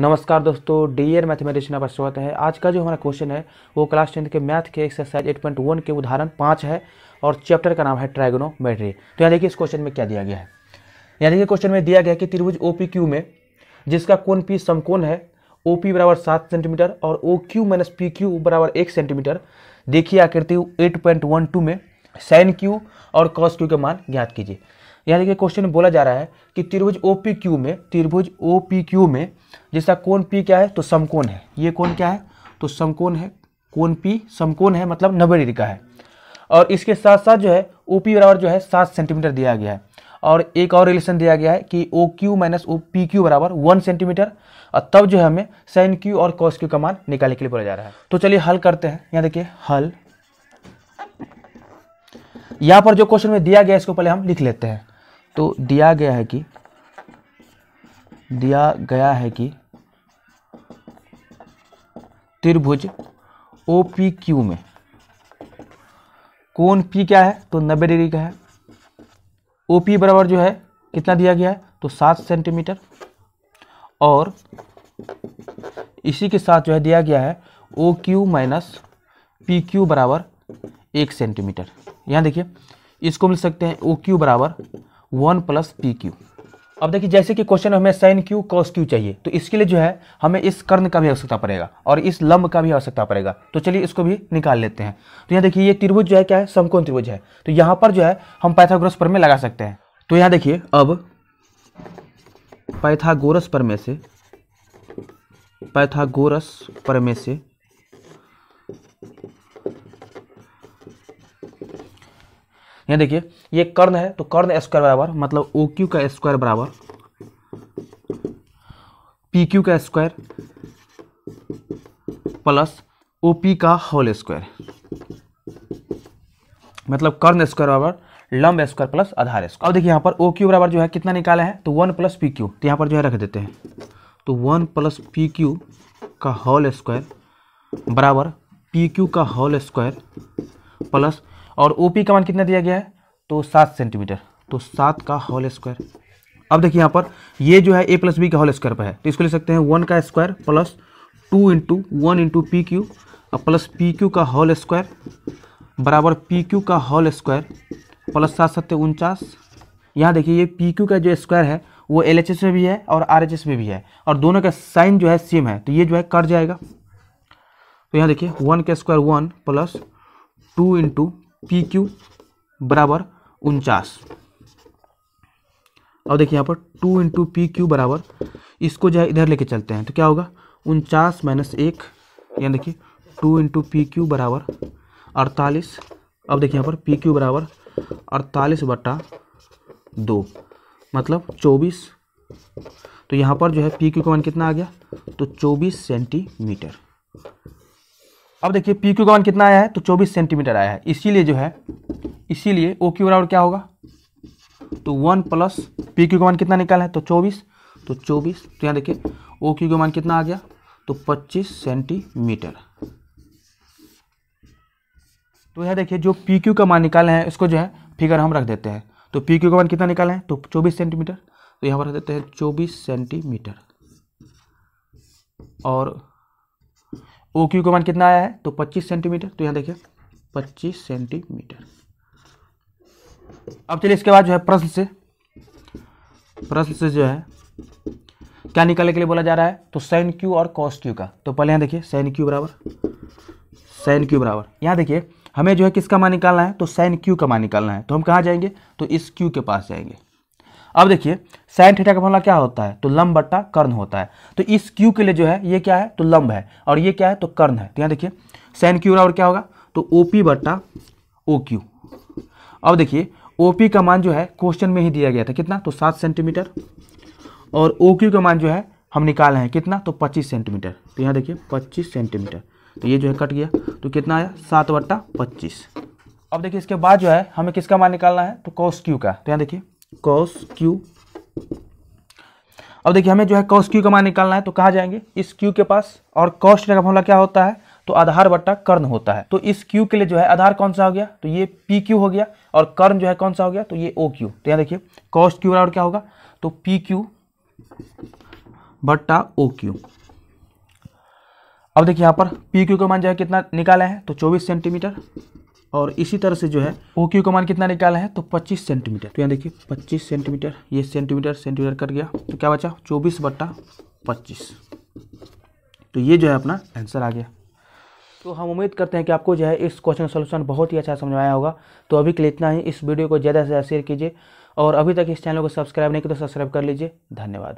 नमस्कार दोस्तों D air में आपका स्वागत है आज का जो हमारा क्वेश्चन है वो क्लास टेंथ के मैथ के एक्सरसाइज एट पॉइंट वन के उदाहरण पाँच है और चैप्टर का नाम है ट्राइगोनोमेट्री तो यहाँ देखिए इस क्वेश्चन में क्या दिया गया है यहाँ देखिए क्वेश्चन में दिया गया कि त्रिभुज ओ में जिसका कोण पी समकोण है ओ पी बराबर सात सेंटीमीटर और O Q minus P Q बराबर एक सेंटीमीटर देखिए आकृति एट पॉइंट वन टू में साइन क्यू और कॉस क्यू के मान ज्ञात कीजिए यहाँ देखिए क्वेश्चन में बोला जा रहा है कि त्रिभुज ओ पी क्यू में त्रिभुज ओ पी क्यू में जैसा कौन पी क्या है तो समकोण है ये कौन क्या है तो समकोण है कौन पी समकोण है मतलब नब्बे डिग्री का है और इसके साथ साथ जो है ओ पी बराबर जो है सात सेंटीमीटर दिया गया है और एक और रिलेशन दिया गया है कि O Q minus O P Q बराबर वन सेंटीमीटर और तब जो है हमें साइन क्यू और कॉस क्यू का मान निकालने के लिए बोला जा रहा है तो चलिए हल करते हैं यहाँ देखिए हल यहाँ पर जो क्वेश्चन में दिया गया है इसको पहले हम लिख लेते हैं तो दिया गया है कि दिया गया है कि त्रिभुज ओ पी क्यू में कोण पी क्या है तो नब्बे डिग्री का है ओ पी बराबर जो है कितना दिया गया है तो सात सेंटीमीटर और इसी के साथ जो है दिया गया है O Q minus P Q बराबर एक सेंटीमीटर यहाँ देखिए इसको मिल सकते हैं ओ क्यू बराबर वन प्लस पी क्यू अब देखिए जैसे कि क्वेश्चन हमें साइन क्यू कॉस क्यू चाहिए तो इसके लिए जो है हमें इस कर्ण का भी आवश्यकता पड़ेगा और इस लंब का भी आवश्यकता पड़ेगा तो चलिए इसको भी निकाल लेते हैं तो यहाँ देखिए ये त्रिभुज जो है क्या है समकोण त्रिभुज है तो यहाँ पर जो है हम पाइथागोरस पर में लगा सकते हैं तो यहाँ देखिए अब पाइथागोरस पर में से पाइथागोरस पर में से यहाँ देखिए ये कर्ण है तो कर्ण स्क्वायर बराबर मतलब ओ क्यू का स्क्वायर बराबर पी क्यू का स्क्वायर प्लस ओ पी का होल स्क्वायर मतलब कर्ण स्क्वायर बराबर लंब स्क्वायर प्लस आधार स्क्वायर अब देखिए यहाँ पर ओ क्यू बराबर जो है कितना निकाला है तो वन प्लस पी क्यू तो यहाँ पर जो है रख देते हैं तो वन प्लस पी क्यू का होल स्क्वायर बराबर पी क्यू का होल स्क्वायर प्लस और ओ पी का मान कितना दिया गया है तो सात सेंटीमीटर तो सात का होल स्क्वायर अब देखिए यहाँ पर ये जो है ए प्लस बी का होल स्क्वायर पर है तो इसको ले सकते हैं वन का square plus two into one into P Q plus P Q का होल स्क्वायर बराबर पी क्यू का होल स्क्वायर प्लस सात सत्य उनचास यहाँ देखिए ये पी क्यू का जो स्क्वायर है वो एल एच एस में भी है और आर एच एस में भी है और दोनों का साइन जो है सेम है तो ये जो है कट जाएगा तो यहाँ देखिए वन का square one plus two into P Q बराबर उनचास और देखिए यहाँ पर टू इंटू पी क्यू बराबर इसको जो है इधर लेके चलते हैं तो क्या होगा उनचास माइनस एक यानी देखिए टू इंटू पी क्यू बराबर अड़तालीस अब देखिए यहाँ पर पी क्यू बराबर अड़तालीस बट्टा दो मतलब चौबीस तो यहाँ पर जो है पी क्यू का मान कितना आ गया तो चौबीस सेंटीमीटर अब देखिए पी क्यू का मान कितना आया है तो 24 सेंटीमीटर आया है इसीलिए जो है इसीलिए ओ क्यू बराबर क्या होगा तो वन प्लस पी क्यू का मान कितना निकाला है तो चौबीस तो चौबीस तो यहाँ देखिए ओ क्यू का मान कितना आ गया तो पच्चीस सेंटीमीटर तो यहाँ देखिए जो पी क्यू का मान निकाले हैं इसको जो है फिगर हम रख देते हैं तो पी क्यू का मान कितना निकाले हैं तो चौबीस सेंटीमीटर तो यहाँ पर रख देते हैं चौबीस सेंटीमीटर और ओ क्यू का मान कितना आया है तो 25 सेंटीमीटर तो यहाँ देखिए 25 सेंटीमीटर अब चलिए इसके बाद जो है प्रश्न से प्रश्न से जो है क्या निकालने के लिए बोला जा रहा है तो साइन क्यू और कॉस क्यू का तो पहले यहाँ देखिए साइन क्यू बराबर साइन क्यू बराबर यहाँ देखिए हमें जो है किसका मान निकालना है तो साइन क्यू का मान निकालना है तो हम कहाँ जाएंगे तो इस क्यू के पास जाएंगे अब देखिए साइन थीटा का फॉर्मूला क्या होता है तो लंब बट्टा कर्ण होता है तो इस क्यू के लिए जो है ये क्या है तो लंब है और ये क्या है तो कर्ण है तो यहाँ देखिए साइन क्यू और क्या होगा तो ओ पी बट्टा ओ क्यू अब देखिए ओ पी का मान जो है क्वेश्चन में ही दिया गया था कितना तो सात सेंटीमीटर और ओ क्यू का मान जो है हम निकाले हैं कितना तो पच्चीस सेंटीमीटर तो यहाँ देखिए पच्चीस सेंटीमीटर तो ये जो है कट गया तो कितना आया सात बट्टा पच्चीस अब देखिए इसके बाद जो है हमें किसका मान निकालना है तो कॉस क्यू का तो यहाँ देखिए कॉस क्यू अब देखिए हमें जो है कॉस क्यू का मान निकालना है तो कहाँ जाएंगे इस क्यू के पास और कॉस्ट का फॉर्मला क्या होता है तो आधार बट्टा कर्ण होता है तो इस क्यू के लिए जो है आधार कौन सा हो गया तो ये पी क्यू हो गया और कर्ण जो है कौन सा हो गया तो ये ओ क्यू तो यहाँ देखिए कॉस्ट क्यू बराबर क्या होगा तो पी क्यू बट्टा ओ क्यू अब देखिए यहाँ पर पी क्यू का मान जो है कितना निकाला है तो चौबीस सेंटीमीटर और इसी तरह से जो है ओ क्यू का मान कितना निकाला है तो 25 सेंटीमीटर तो यहाँ देखिए 25 सेंटीमीटर ये सेंटीमीटर सेंटीमीटर कट गया तो क्या बचा 24 बट्टा 25 तो ये जो है अपना आंसर आ गया तो हम उम्मीद करते हैं कि आपको जो है इस क्वेश्चन का सोल्यूशन बहुत ही अच्छा समझ आया होगा तो अभी के लिए इतना ही इस वीडियो को ज़्यादा से ज़्यादा शेयर कीजिए और अभी तक इस चैनल को सब्सक्राइब नहीं किया तो सब्सक्राइब कर लीजिए धन्यवाद